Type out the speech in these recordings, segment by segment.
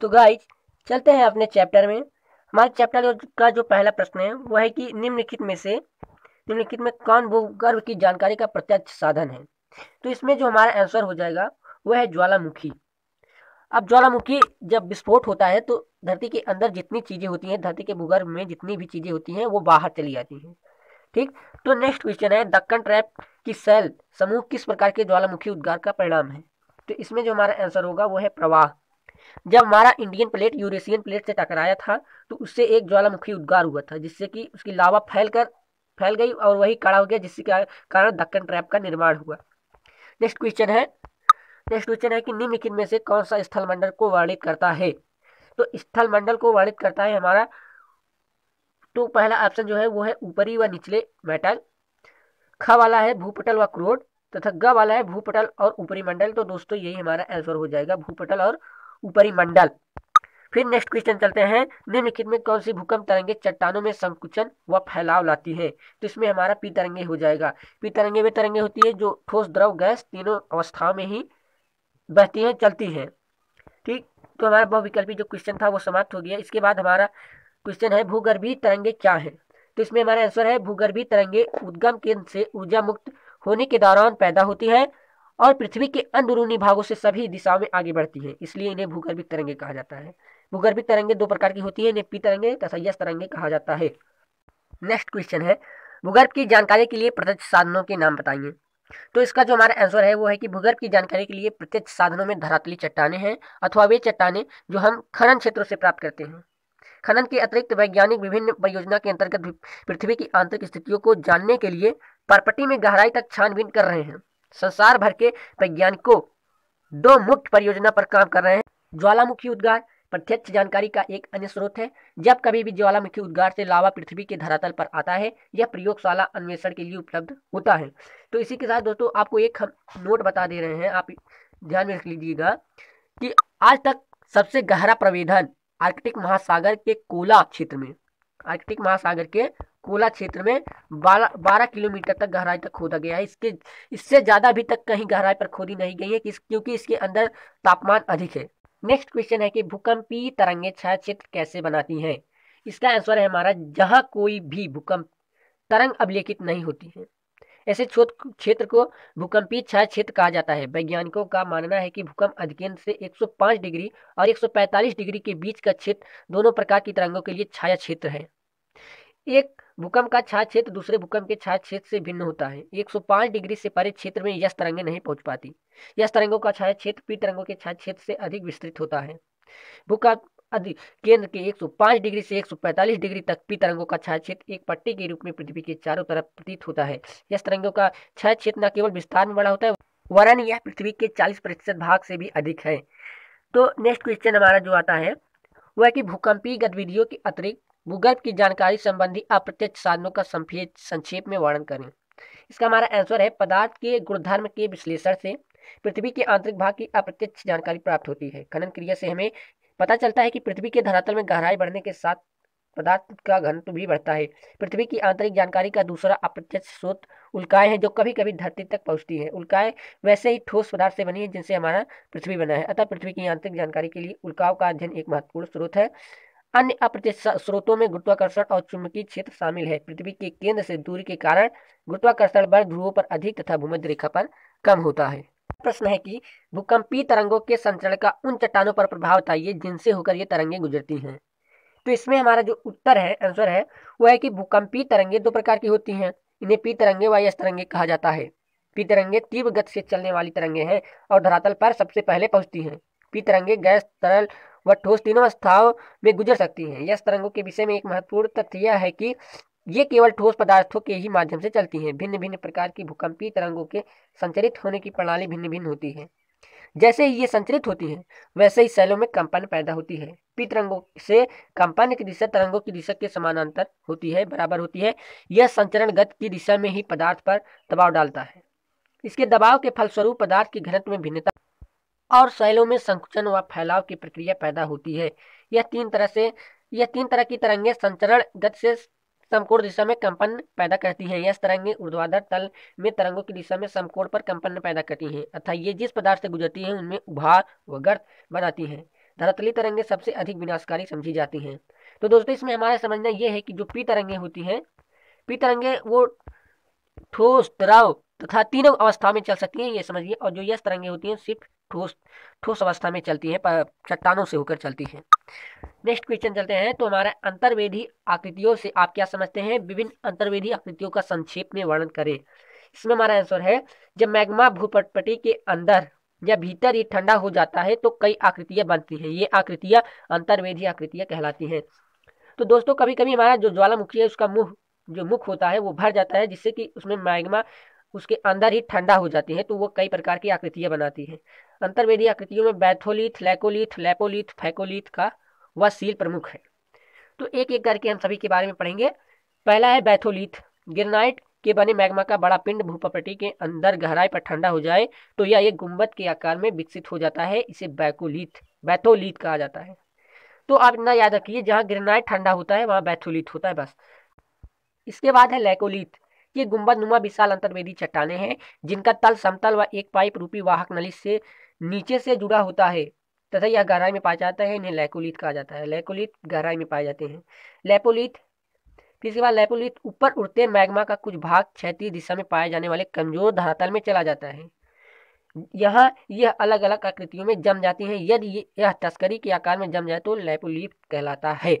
तो गाइज चलते हैं अपने चैप्टर में हमारे चैप्टर का जो पहला प्रश्न है वह है कि निम्नलिखित में से निम्नलिखित में कौन भूगर्भ की जानकारी का प्रत्यक्ष साधन है तो इसमें जो हमारा आंसर हो जाएगा वह है ज्वालामुखी अब ज्वालामुखी जब विस्फोट होता है तो धरती के अंदर जितनी चीज़ें होती हैं धरती के भूगर्भ में जितनी भी चीज़ें होती हैं वो बाहर चली जाती हैं ठीक तो नेक्स्ट क्वेश्चन है दक्कन ट्रैप की सेल समूह किस प्रकार के ज्वालामुखी उद्गार का परिणाम है तो इसमें जो हमारा आंसर होगा वो है प्रवाह जब हमारा इंडियन प्लेट यूरेशियन प्लेट से टकराया था तो उससे एक ज्वालामुखी उद्गार हुआ था जिससे कि उसकी लावा फैल कर फैल गई और वही कड़ा हो गया जिसके कारण दक्कन ट्रैप का निर्माण हुआ नेक्स्ट क्वेश्चन है नेक्स्ट क्वेश्चन है कि निम्नलिखित में से कौन सा स्थल मंडल को वर्णित करता है तो स्थल मंडल को वर्णित करता है हमारा तो पहला ऑप्शन जो है वो है ऊपरी व निचले मेटल ख वाला है भूपटल व क्रोड तथा ग वाला है भूपटल और ऊपरी मंडल तो दोस्तों यही हमारा आंसर हो जाएगा भूपटल और ऊपरी मंडल फिर नेक्स्ट क्वेश्चन चलते हैं निम्नलिखित में कौन सी भूकंप तरंगे चट्टानों में संकुचन व फैलाव लाती है तो इसमें हमारा पी तरंगे हो जाएगा पी तरंगे में तरंगे होती है जो ठोस द्रव गैस तीनों अवस्थाओं में ही बहती हैं चलती हैं ठीक तो हमारा बहुविकल्पी जो क्वेश्चन था वो समाप्त हो गया इसके बाद हमारा क्वेश्चन है भूगर्भी तरंगे क्या है तो इसमें हमारा आंसर है भूगर्भी तरंगे उद्गम केंद्र से ऊर्जा मुक्त होने के दौरान पैदा होती है और पृथ्वी के अंदरूनी भागों से सभी दिशाओं में आगे बढ़ती है इसलिए इन्हें भूगर्भिक तरंगे कहा जाता है भूगर्भिक तरंगे दो प्रकार की होती है इन्हें पी तरंगे तथा यश तरंगे कहा जाता है नेक्स्ट क्वेश्चन है भूगर्भ की जानकारी के लिए प्रत्यक्ष साधनों के नाम बताइए तो इसका जो हमारा आंसर है वो है कि भूगर्भ की जानकारी के लिए प्रत्यक्ष साधनों में धरातली चट्टाने हैं अथवा वे चट्टाने जो हम खनन क्षेत्रों से प्राप्त करते हैं खनन के अतिरिक्त वैज्ञानिक विभिन्न परियोजना के अंतर्गत पृथ्वी की आंतरिक स्थितियों को जानने के लिए परपटी में गहराई तक छानबीन कर रहे हैं संसार भर के वैज्ञानिकों दो मुख्य परियोजना पर काम कर रहे हैं ज्वालामुखी उद्गार प्रत्यक्ष जानकारी का एक अन्य स्रोत है जब कभी भी ज्वालामुखी उद्गार से लावा पृथ्वी के धरातल पर आता है यह प्रयोगशाला अन्वेषण के लिए उपलब्ध होता है तो इसी के साथ दोस्तों आपको एक हम नोट बता दे रहे हैं आप ध्यान में रख लीजिएगा कि आज तक सबसे गहरा प्रवेदन आर्कटिक महासागर के कोला क्षेत्र में आर्कटिक महासागर के कोला क्षेत्र में बारह बारह किलोमीटर तक गहराई तक खोदा गया है इसके इससे ज़्यादा अभी तक कहीं गहराई पर खोदी नहीं गई है क्योंकि इसके अंदर तापमान अधिक है नेक्स्ट क्वेश्चन है कि भूकंपीय तरंगे छाया क्षेत्र कैसे बनाती हैं इसका आंसर है हमारा जहाँ कोई भी भूकंप तरंग अभिलेखित नहीं होती है ऐसे क्षेत्र को भूकंपीय छाया क्षेत्र कहा जाता है वैज्ञानिकों का मानना है कि भूकंप अधिकेंद्र से 105 डिग्री और 145 डिग्री के बीच का क्षेत्र दोनों प्रकार की तरंगों के लिए छाया क्षेत्र है एक भूकंप का छाया क्षेत्र दूसरे भूकंप के छाया क्षेत्र से भिन्न होता है 105 डिग्री से परे क्षेत्र में यश तरंगे नहीं पहुंच पाती यश तरंगों का छाया क्षेत्र पी तरंगों के छाया क्षेत्र से अधिक विस्तृत होता है भूकंप अधिक केंद्र के 105 डिग्री से 145 डिग्री तक पी तरंगों का छाया क्षेत्र एक पट्टी के रूप में पृथ्वी के चारों तरफ प्रतीत होता है यश तरंगों का छाया क्षेत्र न केवल विस्तार में बड़ा होता है वरण यह पृथ्वी के चालीस प्रतिशत भाग से भी अधिक है तो नेक्स्ट क्वेश्चन हमारा जो आता है वह कि भूकंपीय गतिविधियों के अतिरिक्त भूगर्भ की जानकारी संबंधी अप्रत्यक्ष साधनों का संक्षेप में वर्णन करें इसका हमारा आंसर है पदार्थ के गुणधर्म के विश्लेषण से पृथ्वी के आंतरिक भाग की अप्रत्यक्ष जानकारी प्राप्त होती है खनन क्रिया से हमें पता चलता है कि पृथ्वी के धरातल में गहराई बढ़ने के साथ पदार्थ का घनत्व भी बढ़ता है पृथ्वी की आंतरिक जानकारी का दूसरा अप्रत्यक्ष स्रोत उल्काएं हैं जो कभी कभी धरती तक पहुंचती हैं उल्काएं वैसे ही ठोस पदार्थ से बनी है जिनसे हमारा पृथ्वी बना है अतः पृथ्वी की आंतरिक जानकारी के लिए उल्काओं का अध्ययन एक महत्वपूर्ण स्रोत है अन्य अप्रत्यक्ष स्रोतों में गुरुत्वाकर्षण और चुंबकीय क्षेत्र शामिल है पृथ्वी के केंद्र से दूरी के कारण गुरुत्वाकर्षण बल ध्रुवों पर अधिक तथा भूमध्य रेखा पर कम होता है प्रश्न है कि भूकंपीय तरंगों के संचरण का उन चट्टानों पर प्रभाव बताइए जिनसे होकर ये तरंगे गुजरती हैं तो इसमें हमारा जो उत्तर है आंसर है वो है कि भूकंपीय तरंगे दो प्रकार की होती हैं इन्हें पी तरंगे व यश तरंगे कहा जाता है पी तरंगे तीव्र गति से चलने वाली तरंगे हैं और धरातल पर सबसे पहले पहुंचती हैं पी तरंगे गैस तरल व ठोस तीनों अवस्थाओं में गुजर सकती हैं यश तरंगों के विषय में एक महत्वपूर्ण तथ्य यह है कि ये केवल ठोस पदार्थों के ही माध्यम से चलती हैं भिन्न भिन्न प्रकार की भूकंपीय तरंगों के संचरित होने की प्रणाली भिन्न भिन्न होती है जैसे ही ये संचरित होती है वैसे ही सेलों में कंपन पैदा होती है पी तरंगों से कंपन की दिशा तरंगों की दिशा के समानांतर होती है बराबर होती है यह संचरण गति की दिशा में ही पदार्थ पर दबाव डालता है इसके दबाव के फलस्वरूप पदार्थ की घनत्व में भिन्नता और शैलों में संकुचन व फैलाव की प्रक्रिया पैदा होती है यह तीन तरह से यह तीन तरह की तरंगे संचरण गति से समकोण दिशा में कंपन पैदा करती हैं यह तरंगे ऊर्ध्वाधर तल में तरंगों की दिशा में समकोण पर कंपन पैदा करती हैं अतः ये जिस पदार्थ से गुजरती हैं उनमें उभार व गर्त बनाती हैं धरातली तरंगे सबसे अधिक विनाशकारी समझी जाती हैं तो दोस्तों इसमें हमारा समझना ये है कि जो पी तरंगे होती हैं पी तरंगे वो ठोस द्रव तथा तीनों अवस्था में चल सकती हैं ये समझिए और जो यश तरंगे होती हैं सिर्फ ठोस ठोस अवस्था में चलती है चट्टानों से होकर चलती है नेक्स्ट क्वेश्चन चलते हैं तो हमारा अंतर्वेदी आकृतियों से आप क्या समझते हैं विभिन्न अंतर्वेदी आकृतियों का संक्षेप में वर्णन करें इसमें हमारा आंसर है जब मैग्मा भूपटपटी के अंदर या भीतर ही ठंडा हो जाता है तो कई आकृतियां बनती हैं ये आकृतियां अंतर्वेदी आकृतियां कहलाती हैं तो दोस्तों कभी कभी हमारा जो ज्वालामुखी है उसका मुंह जो मुख होता है वो भर जाता है जिससे कि उसमें मैग्मा उसके अंदर ही ठंडा हो जाती है तो वो कई प्रकार की आकृतियां बनाती है अंतर्वेदी आकृतियों में बैथोलिथ लैकोलिथ लेपोलिथ फैकोलिथ का वह सील प्रमुख है तो एक एक करके हम सभी के बारे में पढ़ेंगे पहला है बैथोलिथ गिरनाइट के बने मैग्मा का बड़ा पिंड भूपपटी के अंदर गहराई पर ठंडा हो जाए तो यह एक गुंबद के आकार में विकसित हो जाता है इसे बैकोलिथ बैथोलिथ कहा जाता है तो आप इतना याद रखिए जहाँ ग्रेनाइट ठंडा होता है वहाँ बैथोलिथ होता है बस इसके बाद है लैकोलिथ ये गुंबद नुमा विशाल अंतर्वेदी चट्टाने हैं जिनका तल समतल व एक पाइप रूपी वाहक नली से नीचे से जुड़ा होता है तथा यह गहराई में पाया जाता है इन्हें लैकोलित कहा जाता है लैकोलित गहराई में पाए जाते हैं लेपोलिथ फिर इसके बाद लेपोलिथ ऊपर उड़ते मैग्मा का कुछ भाग क्षेत्रीय दिशा में पाए जाने वाले कमजोर धरातल में चला जाता है यहाँ यह अलग अलग आकृतियों में जम जाती है यदि यह तस्करी के आकार में जम जाए तो लेपोलिथ कहलाता है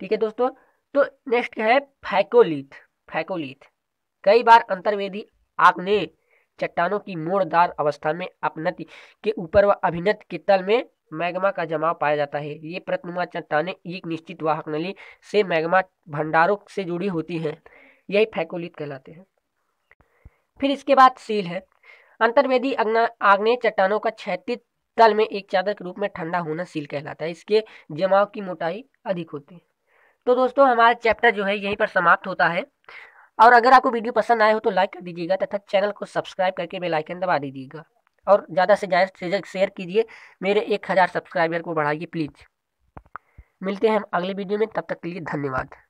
ठीक है दोस्तों तो नेक्स्ट है फैकोलिथ फैकोलिथ कई बार अंतर्वेदी आपने चट्टानों की मोड़दार अवस्था में अपनति के ऊपर व अभिनत के तल में मैग्मा का जमाव पाया जाता है ये प्रतनुमा चट्टाने एक निश्चित वाहक नली से मैग्मा भंडारों से जुड़ी होती हैं यही फैकोलित कहलाते हैं फिर इसके बाद सील है अंतर्वेदी आग्नेय चट्टानों का क्षैतिज तल में एक चादर के रूप में ठंडा होना सील कहलाता है इसके जमाव की मोटाई अधिक होती है तो दोस्तों हमारा चैप्टर जो है यहीं पर समाप्त होता है और अगर आपको वीडियो पसंद आए हो तो लाइक कर दीजिएगा तथा चैनल को सब्सक्राइब करके बेलाइकन दबा दीजिएगा और ज़्यादा से ज़्यादा शेयर कीजिए मेरे एक हज़ार सब्सक्राइबर को बढ़ाइए प्लीज़ मिलते हैं हम अगले वीडियो में तब तक के लिए धन्यवाद